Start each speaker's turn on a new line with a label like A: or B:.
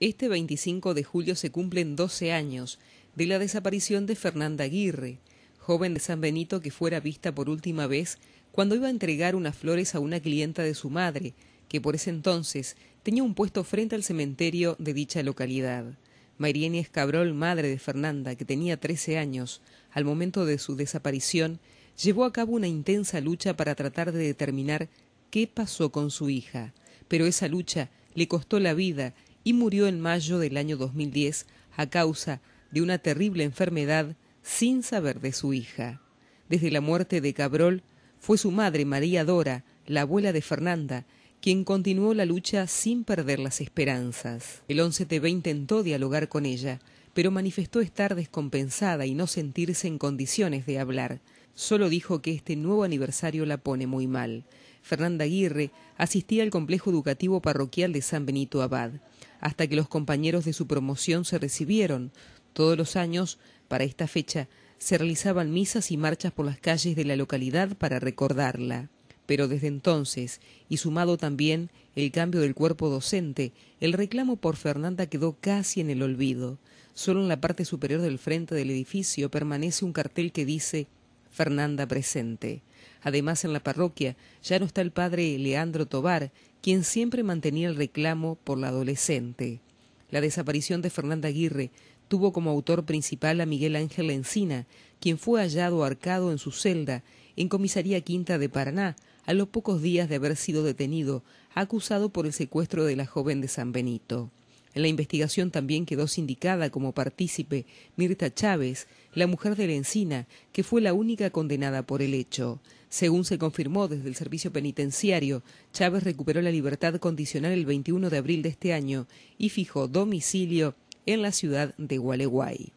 A: Este 25 de julio se cumplen 12 años de la desaparición de Fernanda Aguirre, joven de San Benito que fuera vista por última vez cuando iba a entregar unas flores a una clienta de su madre, que por ese entonces tenía un puesto frente al cementerio de dicha localidad. ...Mairiene Escabrol, madre de Fernanda, que tenía 13 años, al momento de su desaparición, llevó a cabo una intensa lucha para tratar de determinar qué pasó con su hija, pero esa lucha le costó la vida y murió en mayo del año 2010 a causa de una terrible enfermedad sin saber de su hija. Desde la muerte de Cabrol fue su madre María Dora, la abuela de Fernanda, quien continuó la lucha sin perder las esperanzas. El 11TV intentó dialogar con ella, pero manifestó estar descompensada y no sentirse en condiciones de hablar. Solo dijo que este nuevo aniversario la pone muy mal. Fernanda Aguirre, asistía al complejo educativo parroquial de San Benito Abad, hasta que los compañeros de su promoción se recibieron. Todos los años, para esta fecha, se realizaban misas y marchas por las calles de la localidad para recordarla. Pero desde entonces, y sumado también el cambio del cuerpo docente, el reclamo por Fernanda quedó casi en el olvido. Solo en la parte superior del frente del edificio permanece un cartel que dice Fernanda presente. Además, en la parroquia ya no está el padre Leandro Tobar, quien siempre mantenía el reclamo por la adolescente. La desaparición de Fernanda Aguirre tuvo como autor principal a Miguel Ángel Encina, quien fue hallado arcado en su celda en Comisaría Quinta de Paraná a los pocos días de haber sido detenido, acusado por el secuestro de la joven de San Benito. En la investigación también quedó sindicada como partícipe Mirta Chávez, la mujer de la encina, que fue la única condenada por el hecho. Según se confirmó desde el servicio penitenciario, Chávez recuperó la libertad condicional el 21 de abril de este año y fijó domicilio en la ciudad de Gualeguay.